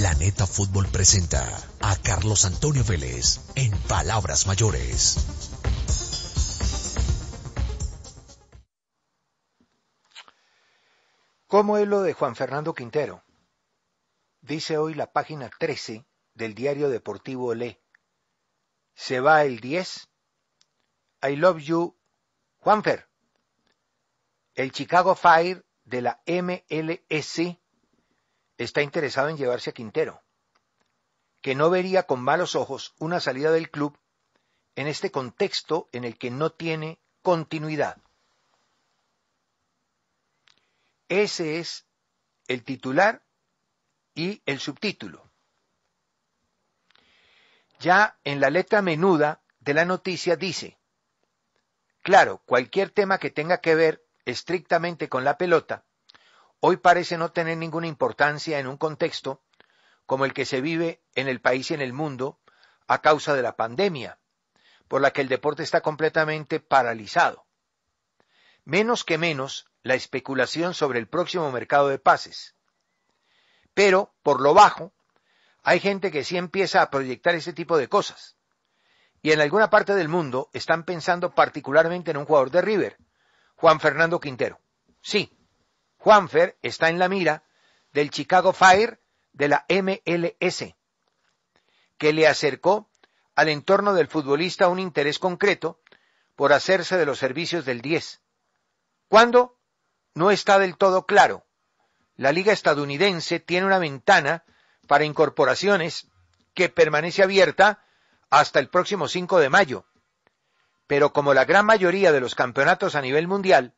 Planeta Fútbol presenta a Carlos Antonio Vélez en Palabras Mayores. ¿Cómo es lo de Juan Fernando Quintero? Dice hoy la página 13 del diario deportivo Le. Se va el 10. I love you, Juanfer. El Chicago Fire de la MLS está interesado en llevarse a Quintero, que no vería con malos ojos una salida del club en este contexto en el que no tiene continuidad. Ese es el titular y el subtítulo. Ya en la letra menuda de la noticia dice, claro, cualquier tema que tenga que ver estrictamente con la pelota hoy parece no tener ninguna importancia en un contexto como el que se vive en el país y en el mundo a causa de la pandemia, por la que el deporte está completamente paralizado. Menos que menos la especulación sobre el próximo mercado de pases. Pero, por lo bajo, hay gente que sí empieza a proyectar ese tipo de cosas. Y en alguna parte del mundo están pensando particularmente en un jugador de River, Juan Fernando Quintero. Sí, Juanfer está en la mira del Chicago Fire de la MLS, que le acercó al entorno del futbolista un interés concreto por hacerse de los servicios del 10. ¿Cuándo? No está del todo claro. La liga estadounidense tiene una ventana para incorporaciones que permanece abierta hasta el próximo 5 de mayo. Pero como la gran mayoría de los campeonatos a nivel mundial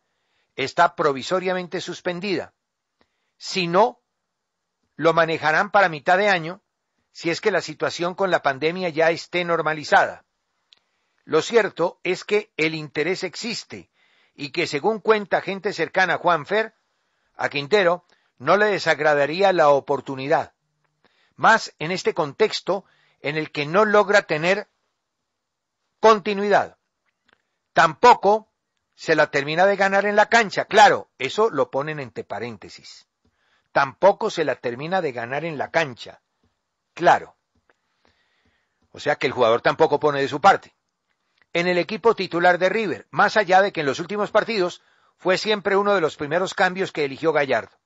está provisoriamente suspendida. Si no, lo manejarán para mitad de año si es que la situación con la pandemia ya esté normalizada. Lo cierto es que el interés existe y que según cuenta gente cercana a Juan Fer, a Quintero no le desagradaría la oportunidad. Más en este contexto en el que no logra tener continuidad. Tampoco se la termina de ganar en la cancha. Claro, eso lo ponen entre paréntesis. Tampoco se la termina de ganar en la cancha. Claro. O sea que el jugador tampoco pone de su parte. En el equipo titular de River, más allá de que en los últimos partidos fue siempre uno de los primeros cambios que eligió Gallardo.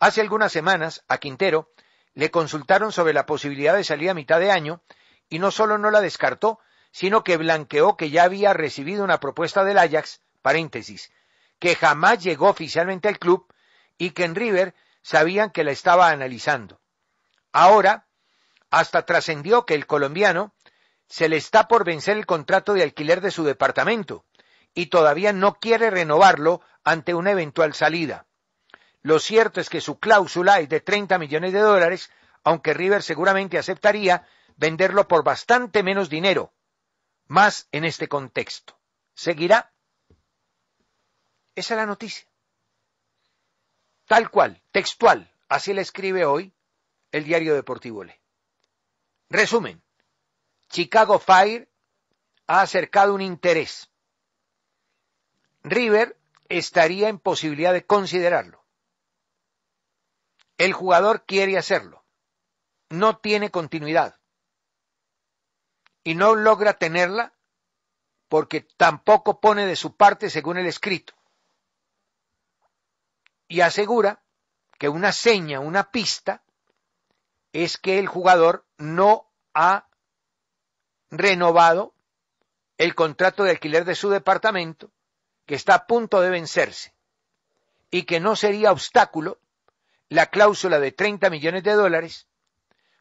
Hace algunas semanas, a Quintero le consultaron sobre la posibilidad de salir a mitad de año y no solo no la descartó, sino que blanqueó que ya había recibido una propuesta del Ajax, paréntesis, que jamás llegó oficialmente al club y que en River sabían que la estaba analizando. Ahora, hasta trascendió que el colombiano se le está por vencer el contrato de alquiler de su departamento y todavía no quiere renovarlo ante una eventual salida. Lo cierto es que su cláusula es de 30 millones de dólares, aunque River seguramente aceptaría venderlo por bastante menos dinero, más en este contexto. ¿Seguirá? Esa es la noticia. Tal cual, textual, así le escribe hoy el diario deportivo Le. Resumen, Chicago Fire ha acercado un interés. River estaría en posibilidad de considerarlo. El jugador quiere hacerlo. No tiene continuidad y no logra tenerla porque tampoco pone de su parte según el escrito. Y asegura que una seña, una pista, es que el jugador no ha renovado el contrato de alquiler de su departamento, que está a punto de vencerse, y que no sería obstáculo la cláusula de 30 millones de dólares,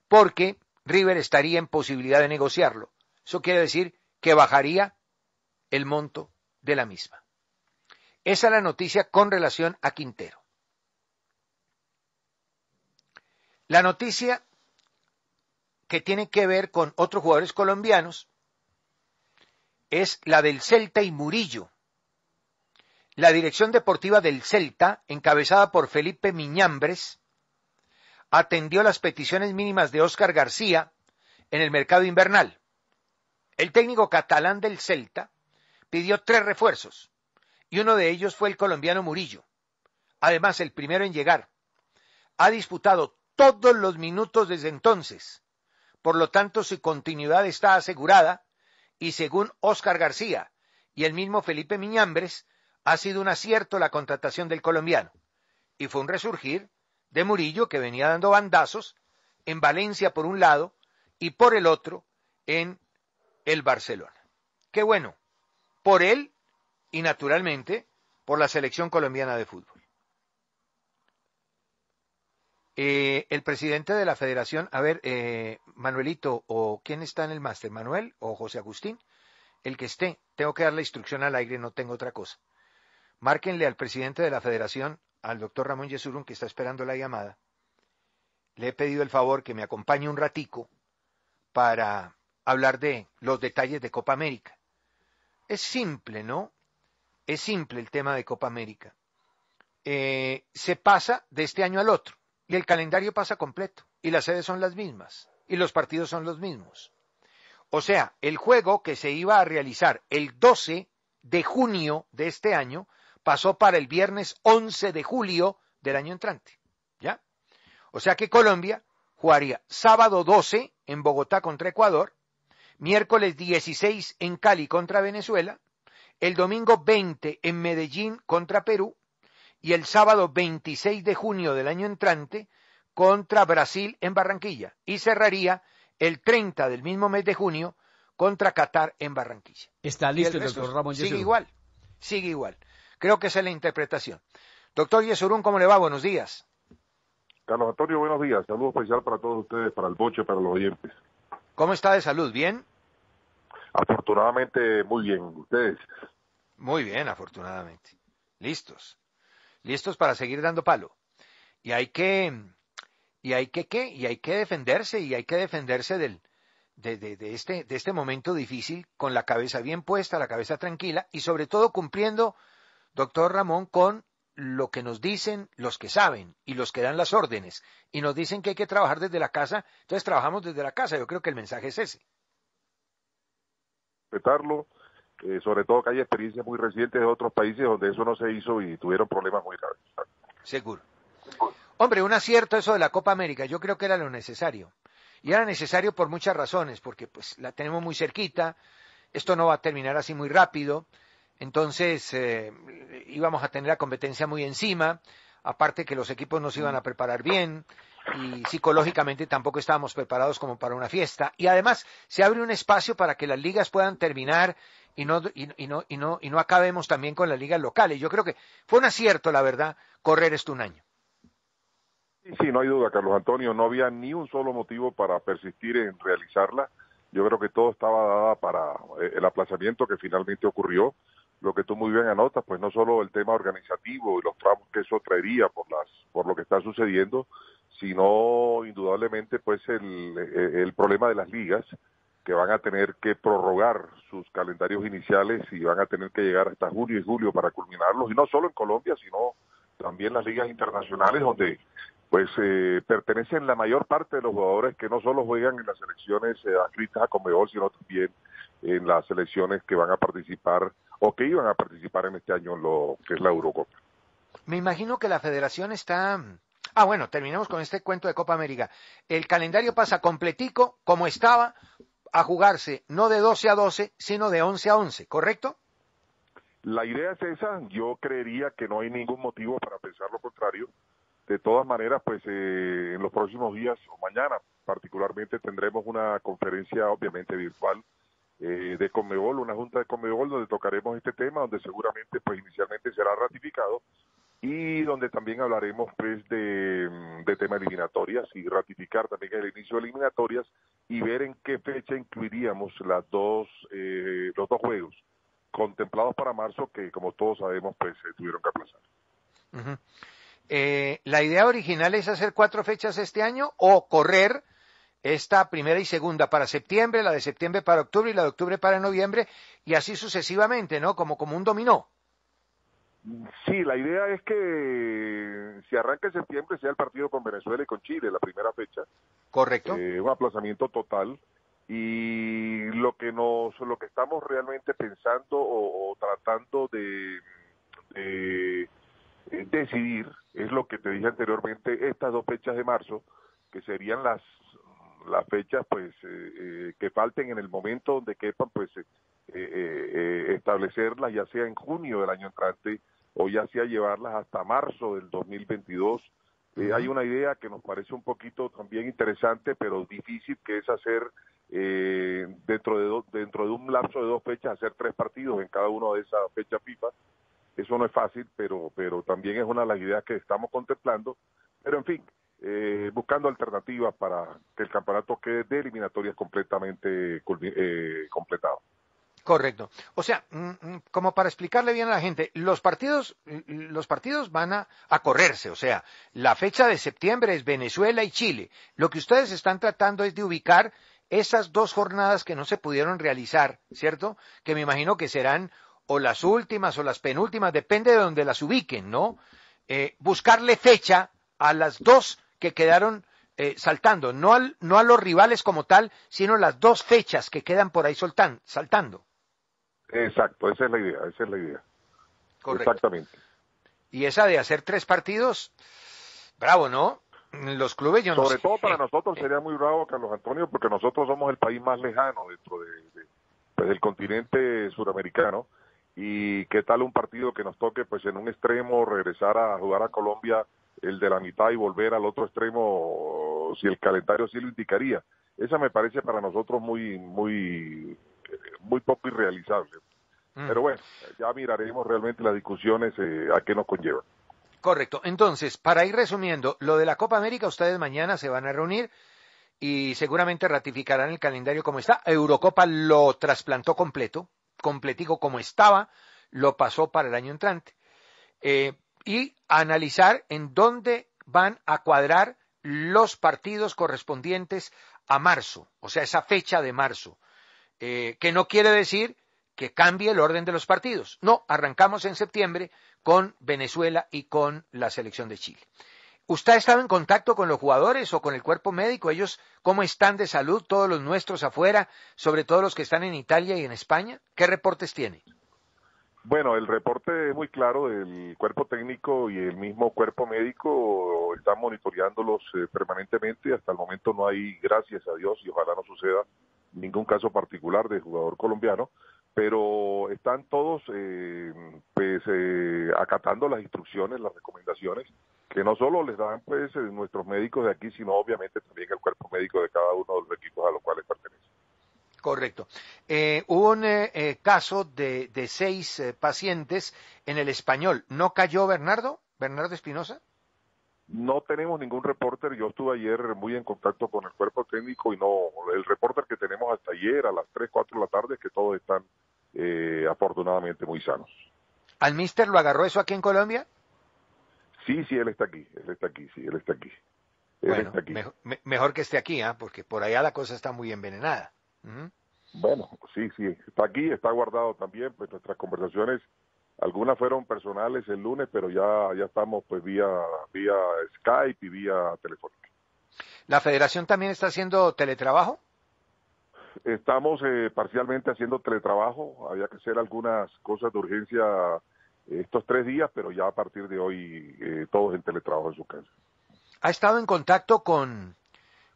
porque River estaría en posibilidad de negociarlo. Eso quiere decir que bajaría el monto de la misma. Esa es la noticia con relación a Quintero. La noticia que tiene que ver con otros jugadores colombianos es la del Celta y Murillo. La dirección deportiva del Celta, encabezada por Felipe Miñambres, atendió las peticiones mínimas de Óscar García en el mercado invernal. El técnico catalán del Celta pidió tres refuerzos y uno de ellos fue el colombiano Murillo. Además, el primero en llegar. Ha disputado todos los minutos desde entonces. Por lo tanto, su continuidad está asegurada y según Óscar García y el mismo Felipe Miñambres, ha sido un acierto la contratación del colombiano. Y fue un resurgir de Murillo que venía dando bandazos en Valencia por un lado y por el otro en el Barcelona. Qué bueno, por él y naturalmente por la selección colombiana de fútbol. Eh, el presidente de la federación, a ver, eh, Manuelito, o quién está en el máster, Manuel o José Agustín, el que esté, tengo que dar la instrucción al aire, no tengo otra cosa. Márquenle al presidente de la federación, al doctor Ramón Yesurun, que está esperando la llamada. Le he pedido el favor que me acompañe un ratico para hablar de los detalles de Copa América. Es simple, ¿no? Es simple el tema de Copa América. Eh, se pasa de este año al otro y el calendario pasa completo y las sedes son las mismas y los partidos son los mismos. O sea, el juego que se iba a realizar el 12 de junio de este año pasó para el viernes 11 de julio del año entrante. ¿Ya? O sea que Colombia jugaría sábado 12 en Bogotá contra Ecuador, miércoles 16 en Cali contra Venezuela, el domingo 20 en Medellín contra Perú y el sábado 26 de junio del año entrante contra Brasil en Barranquilla y cerraría el 30 del mismo mes de junio contra Qatar en Barranquilla. Está listo, el doctor Ramón Yesurún. Sigue igual, sigue igual. Creo que esa es la interpretación. Doctor Yesurún, ¿cómo le va? Buenos días. Carlos Antonio, buenos días. Saludos especial para todos ustedes, para el Boche, para los oyentes. ¿Cómo está de salud? ¿Bien? Afortunadamente, muy bien. ¿Ustedes? Muy bien, afortunadamente. Listos. Listos para seguir dando palo. Y hay que, y hay que, ¿qué? Y hay que defenderse, y hay que defenderse del, de, este, de este momento difícil con la cabeza bien puesta, la cabeza tranquila y sobre todo cumpliendo, doctor Ramón, con lo que nos dicen los que saben y los que dan las órdenes y nos dicen que hay que trabajar desde la casa, entonces trabajamos desde la casa. Yo creo que el mensaje es ese. Respetarlo, eh, sobre todo que hay experiencias muy recientes de otros países donde eso no se hizo y tuvieron problemas muy graves. Seguro. Hombre, un acierto eso de la Copa América, yo creo que era lo necesario. Y era necesario por muchas razones, porque pues la tenemos muy cerquita, esto no va a terminar así muy rápido, entonces eh, íbamos a tener la competencia muy encima, aparte que los equipos no se iban a preparar bien y psicológicamente tampoco estábamos preparados como para una fiesta. Y además se abre un espacio para que las ligas puedan terminar y no, y, no, y no, y no acabemos también con las ligas locales. Yo creo que fue un acierto, la verdad, correr esto un año. Sí, sí, no hay duda, Carlos Antonio, no había ni un solo motivo para persistir en realizarla. Yo creo que todo estaba dada para eh, el aplazamiento que finalmente ocurrió lo que tú muy bien anotas, pues no solo el tema organizativo y los tramos que eso traería por las por lo que está sucediendo, sino indudablemente pues e, el, problema de las ligas que van a tener que prorrogar sus calendarios iniciales y van a tener que llegar hasta junio y julio para culminarlos, y no solo en Colombia, sino también las ligas internacionales donde pues eh, pertenecen la mayor parte de los jugadores que no solo juegan en las selecciones eh, a Comebol, sino también en las selecciones que van a participar o que iban a participar en este año lo que es la Eurocopa. Me imagino que la federación está... Ah, bueno, terminemos con este cuento de Copa América. El calendario pasa completico, como estaba, a jugarse no de 12 a 12, sino de 11 a 11, ¿correcto? La idea es esa. Yo creería que no hay ningún motivo para pensar lo contrario. De todas maneras, pues eh, en los próximos días o mañana particularmente tendremos una conferencia obviamente virtual eh, de Conmebol, una junta de Conmebol donde tocaremos este tema, donde seguramente pues inicialmente será ratificado y donde también hablaremos pues de, de temas eliminatorias y ratificar también el inicio de eliminatorias y ver en qué fecha incluiríamos las dos, eh, los dos juegos contemplados para marzo que como todos sabemos pues se tuvieron que aplazar. Eh, ¿la idea original es hacer cuatro fechas este año o correr esta primera y segunda para septiembre, la de septiembre para octubre y la de octubre para noviembre y así sucesivamente, ¿no? Como, como un dominó. Sí, la idea es que si arranca en septiembre sea el partido con Venezuela y con Chile, la primera fecha. Correcto. Eh, un aplazamiento total y lo que nos, lo que estamos realmente pensando o, o tratando de, de decidir, es lo que te dije anteriormente, estas dos fechas de marzo, que serían las, las fechas pues eh, eh, que falten en el momento donde quepan pues eh, establecerlas ya sea en junio del año entrante o ya sea llevarlas hasta marzo del 2022 hay una idea que nos parece un poquito también interesante, pero difícil, que es hacer dentro, de dentro de un lapso de dos fechas, hacer tres partidos en cada una de esas fechas FIFA, eso no es fácil, pero, pero también es una de las ideas que estamos contemplando. Pero en fin, eh, buscando alternativas para que el campeonato quede de eliminatorias completamente eh, completado. Correcto. O sea, mm, mm, como para explicarle bien a la gente, los partidos, los partidos van a, correrse. O sea, la fecha de septiembre es Venezuela y Chile. Lo que ustedes están tratando es de ubicar esas dos jornadas que no se pudieron realizar, ¿cierto? Que me imagino que serán o las últimas o las penúltimas, depende de donde las ubiquen, ¿no? Eh, buscarle fecha a las dos que quedaron eh, saltando, no, al, no a los rivales como tal, sino las dos fechas que quedan por ahí saltando. Exacto, esa es la idea, esa es la idea. Correcto. Exactamente. Y esa de hacer tres partidos, bravo, ¿no? Los clubes, yo Sobre no sé. todo para nosotros sería muy bravo, Carlos Antonio, porque nosotros somos el país más lejano dentro de, pues, del continente suramericano y qué tal un partido que nos toque pues en un extremo regresar a jugar a Colombia el de la mitad y volver al otro extremo si el calendario sí lo indicaría. Esa me parece para nosotros muy muy muy poco irrealizable. Mm. Pero bueno, ya miraremos realmente las discusiones eh, a qué nos conlleva. Correcto. Entonces, para ir resumiendo, lo de la Copa América, ustedes mañana se van a reunir y seguramente ratificarán el calendario como está. Eurocopa lo trasplantó completo, completico como estaba, lo pasó para el año entrante. Eh, y analizar en dónde van a cuadrar los partidos correspondientes a marzo, o sea, esa fecha de marzo, eh, que no quiere decir que cambie el orden de los partidos. No, arrancamos en septiembre con Venezuela y con la selección de Chile. ¿Usted ha estado en contacto con los jugadores o con el cuerpo médico? ¿Ellos cómo están de salud, todos los nuestros afuera, sobre todo los que están en Italia y en España? ¿Qué reportes tiene? Bueno, el reporte es muy claro, el cuerpo técnico y el mismo cuerpo médico están monitoreándolos eh, permanentemente y hasta el momento no hay, gracias a Dios, y ojalá no suceda ningún caso particular de jugador colombiano, pero están todos eh, pues, eh, acatando las instrucciones, las recomendaciones que no solo les dan pues eh, nuestros médicos de aquí, sino obviamente también el cuerpo médico de cada uno de los equipos a los cuales pertenecen. Correcto. Eh, hubo un eh, caso de, seis pacientes en el español. ¿No cayó Bernardo? ¿Bernardo Espinosa? No tenemos ningún reporter. Yo estuve ayer muy en contacto con el cuerpo técnico y no. El reporter que tenemos hasta ayer a las 3, 4 de la tarde que todos están afortunadamente muy sanos. ¿Al mister lo agarró eso aquí en Colombia? Sí, sí, él está aquí, él está aquí, sí, él está aquí. Él está aquí. Mejor, que esté aquí, ¿ah? porque por allá la cosa está muy envenenada. Vamos, Bueno, sí, sí, está aquí, está guardado también, pues nuestras conversaciones, algunas fueron personales el lunes, pero ya, ya estamos pues vía, vía Skype y vía telefónica. ¿La federación también está haciendo teletrabajo? Estamos eh, parcialmente haciendo teletrabajo, había que hacer algunas cosas de urgencia estos tres días, pero ya a partir de hoy eh, todos en teletrabajo en su casa. ¿Ha estado en contacto con,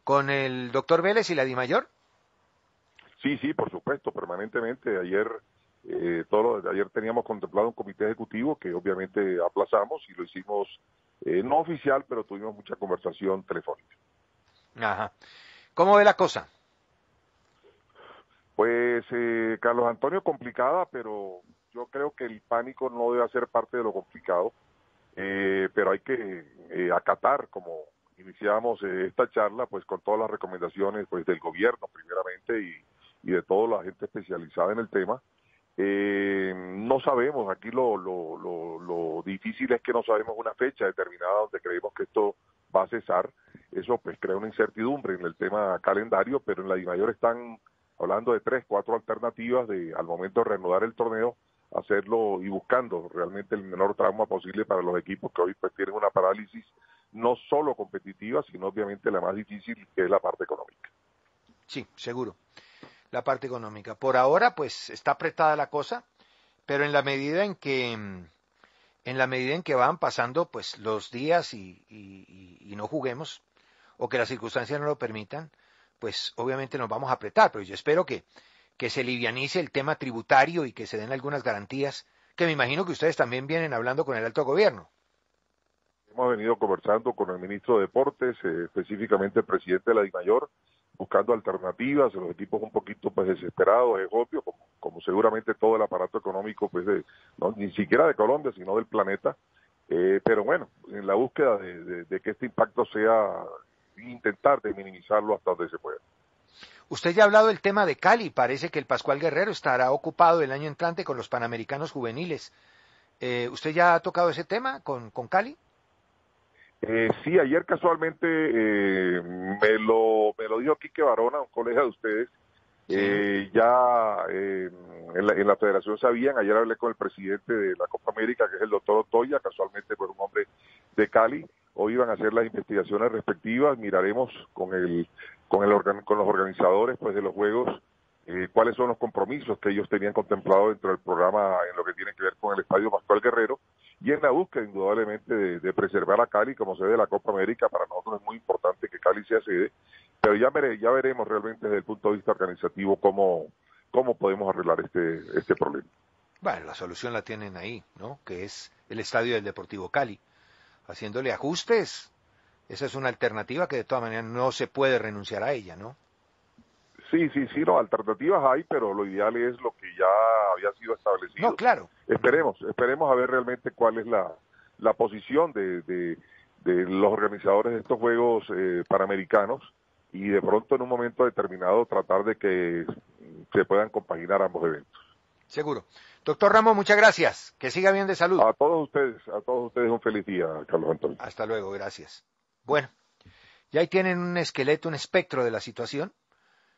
con el doctor Vélez y la DIMAYOR? Sí, sí, por supuesto, permanentemente. Ayer, eh, todo ayer teníamos contemplado un comité ejecutivo que obviamente aplazamos y lo hicimos eh, no oficial, pero tuvimos mucha conversación telefónica. Ajá. ¿Cómo ve la cosa? Pues, eh, Carlos Antonio, complicada, pero yo creo que el pánico no debe ser parte de lo complicado, eh, pero hay que eh, acatar, como iniciamos eh, esta charla, pues con todas las recomendaciones pues del gobierno primeramente y, de toda la gente especializada en el tema. no sabemos, aquí lo, lo, lo, difícil es que no sabemos una fecha determinada donde creemos que esto va a cesar. Eso pues crea una incertidumbre en el tema calendario, pero en la DIMAYOR están hablando de tres, cuatro alternativas de al momento de reanudar el torneo hacerlo y buscando realmente el menor trauma posible para los equipos que hoy pues tienen una parálisis no solo competitiva, sino obviamente la más difícil que es la parte económica. Sí, seguro, la parte económica. Por ahora pues está apretada la cosa, pero en la medida en que en la medida en que van pasando pues los días y no juguemos o que las circunstancias no lo permitan, pues obviamente nos vamos a apretar, pero yo espero que que se livianice el tema tributario y que se den algunas garantías, que me imagino que ustedes también vienen hablando con el alto gobierno. Hemos venido conversando con el ministro de Deportes, eh, específicamente el presidente de la DIMAYOR, buscando alternativas, los equipos un poquito pues desesperados, es obvio, como, seguramente todo el aparato económico, pues ni siquiera de Colombia, sino del planeta. Eh, pero bueno, en la búsqueda de, de que este impacto sea intentar de minimizarlo hasta donde se pueda. Usted ya ha hablado del tema de Cali. Parece que el Pascual Guerrero estará ocupado el año entrante con los Panamericanos Juveniles. Eh, ¿Usted ya ha tocado ese tema con, con Cali? Eh, sí, ayer casualmente eh, me, lo, me lo dijo Quique Barona, un colega de ustedes. ya en la, en, la, federación sabían, ayer hablé con el presidente de la Copa América, que es el doctor Otoya, casualmente por un hombre de Cali. Hoy iban a hacer las investigaciones respectivas, miraremos con el con, con los organizadores pues de los Juegos eh, cuáles son los compromisos que ellos tenían contemplado dentro del programa en lo que tiene que ver con el Estadio Pascual Guerrero y en la búsqueda indudablemente de, preservar a Cali como se ve la Copa América. Para nosotros es muy importante que Cali sea sede, pero ya, ya veremos realmente desde el punto de vista organizativo cómo, cómo podemos arreglar este, este problema. Bueno, la solución la tienen ahí, ¿no? Que es el estadio del Deportivo Cali, haciéndole ajustes esa es una alternativa que de todas maneras no se puede renunciar a ella, ¿no? Sí, sí, sí, no, alternativas hay, pero lo ideal es lo que ya había sido establecido. No, claro. Esperemos, esperemos a ver realmente cuál es la, posición de, de, los organizadores de estos Juegos eh, Panamericanos y de pronto en un momento determinado tratar de que se puedan compaginar ambos eventos. Seguro. Doctor Ramos, muchas gracias. Que siga bien de salud. A todos ustedes, a todos ustedes un feliz día, Carlos Antonio. Hasta luego, gracias. Bueno, ya ahí tienen un esqueleto, un espectro de la situación.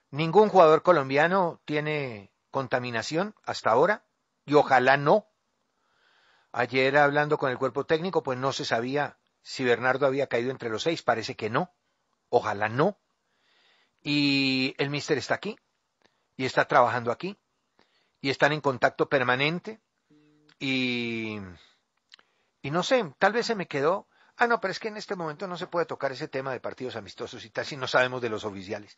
Ningún jugador colombiano tiene contaminación hasta ahora y ojalá no. Ayer hablando con el cuerpo técnico, pues no se sabía si Bernardo había caído entre los seis. Parece que no. Ojalá no. Y el mister está aquí y está trabajando aquí y están en contacto permanente y, y no sé, tal vez se me quedó Ah, no, pero es que en este momento no se puede tocar ese tema de partidos amistosos y tal si no sabemos de los oficiales.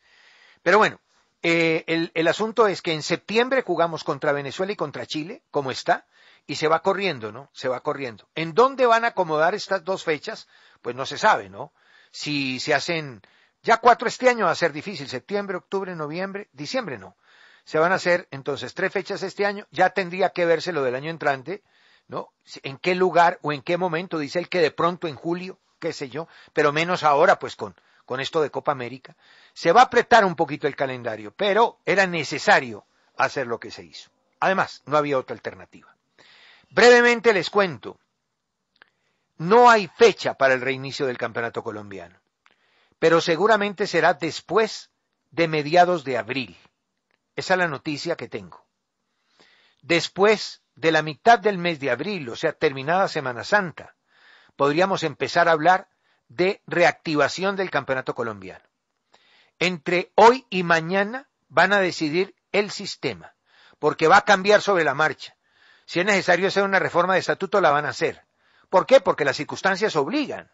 Pero bueno, eh, el, el, asunto es que en septiembre jugamos contra Venezuela y contra Chile, como está, y se va corriendo, ¿no? Se va corriendo. ¿En dónde van a acomodar estas dos fechas? Pues no se sabe, ¿no? Si se hacen ya cuatro este año va a ser difícil, septiembre, octubre, noviembre, diciembre no. Se van a hacer entonces tres fechas este año, ya tendría que verse lo del año entrante, ¿no? ¿En qué lugar o en qué momento? Dice él que de pronto en julio, qué sé yo, pero menos ahora, pues con, con esto de Copa América. Se va a apretar un poquito el calendario, pero era necesario hacer lo que se hizo. Además, no había otra alternativa. Brevemente les cuento, no hay fecha para el reinicio del campeonato colombiano, pero seguramente será después de mediados de abril. Esa es la noticia que tengo. Después de la mitad del mes de abril, o sea, terminada Semana Santa, podríamos empezar a hablar de reactivación del campeonato colombiano. Entre hoy y mañana van a decidir el sistema, porque va a cambiar sobre la marcha. Si es necesario hacer una reforma de estatuto, la van a hacer. ¿Por qué? Porque las circunstancias obligan.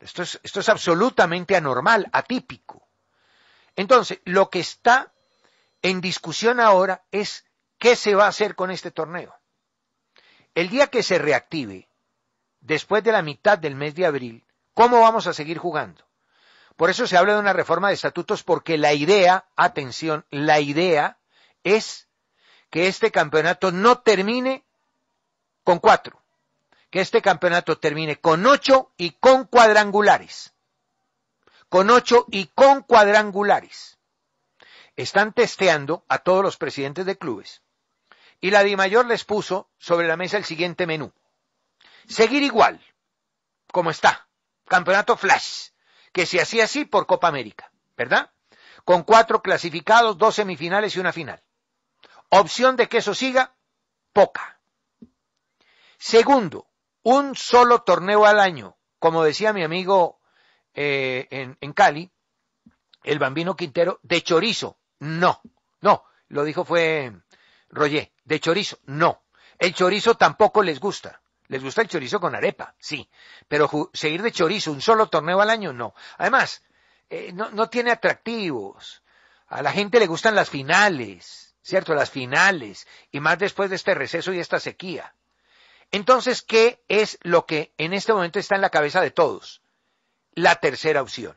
Esto es, esto es absolutamente anormal, atípico. Entonces, lo que está en discusión ahora es ¿Qué se va a hacer con este torneo? El día que se reactive, después de la mitad del mes de abril, ¿cómo vamos a seguir jugando? Por eso se habla de una reforma de estatutos porque la idea, atención, la idea es que este campeonato no termine con cuatro, que este campeonato termine con ocho y con cuadrangulares, con ocho y con cuadrangulares. Están testeando a todos los presidentes de clubes y la DIMAYOR les puso sobre la mesa el siguiente menú. Seguir igual, como está, campeonato flash, que se hacía así por Copa América, ¿verdad? Con cuatro clasificados, dos semifinales y una final. Opción de que eso siga, poca. Segundo, un solo torneo al año, como decía mi amigo eh, en, en Cali, el bambino Quintero, de chorizo. No, no, lo dijo fue Roger de chorizo. No, el chorizo tampoco les gusta. Les gusta el chorizo con arepa, sí, pero seguir de chorizo un solo torneo al año, no. Además, eh, no, no tiene atractivos. A la gente le gustan las finales, ¿cierto? Las finales, y más después de este receso y esta sequía. Entonces, ¿qué es lo que en este momento está en la cabeza de todos? La tercera opción,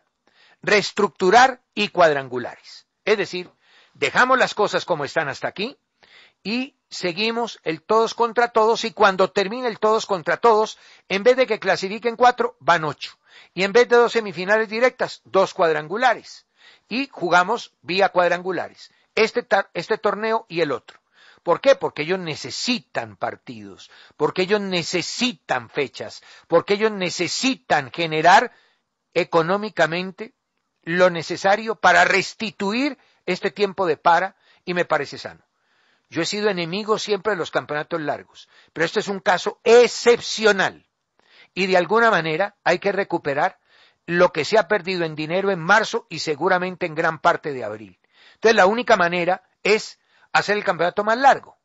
reestructurar y cuadrangulares. Es decir, dejamos las cosas como están hasta aquí y seguimos el todos contra todos y cuando termine el todos contra todos, en vez de que clasifiquen cuatro, van ocho. Y en vez de dos semifinales directas, dos cuadrangulares. Y jugamos vía cuadrangulares. Este, este torneo y el otro. ¿Por qué? Porque ellos necesitan partidos, porque ellos necesitan fechas, porque ellos necesitan generar económicamente lo necesario para restituir este tiempo de para y me parece sano. Yo he sido enemigo siempre de los campeonatos largos, pero este es un caso excepcional. Y de alguna manera hay que recuperar lo que se ha perdido en dinero en marzo y seguramente en gran parte de abril. Entonces la única manera es hacer el campeonato más largo.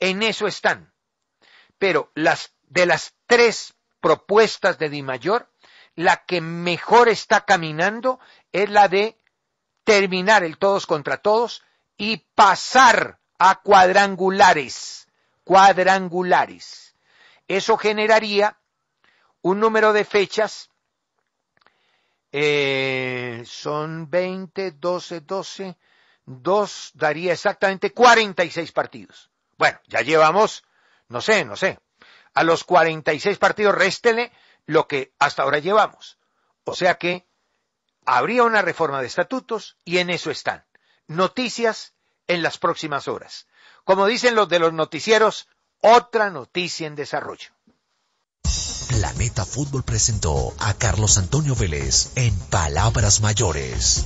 En eso están. Pero las, de las tres propuestas de Di Mayor, la que mejor está caminando es la de terminar el todos contra todos y pasar a cuadrangulares, cuadrangulares. Eso generaría un número de fechas, eh, son 20, 12, 12, 2, daría exactamente 46 partidos. Bueno, ya llevamos, no sé, no sé, a los 46 partidos réstele lo que hasta ahora llevamos. O sea que habría una reforma de estatutos y en eso están. Noticias en las próximas horas. Como dicen los de los noticieros, otra noticia en desarrollo. La Meta Fútbol presentó a Carlos Antonio Vélez en Palabras Mayores.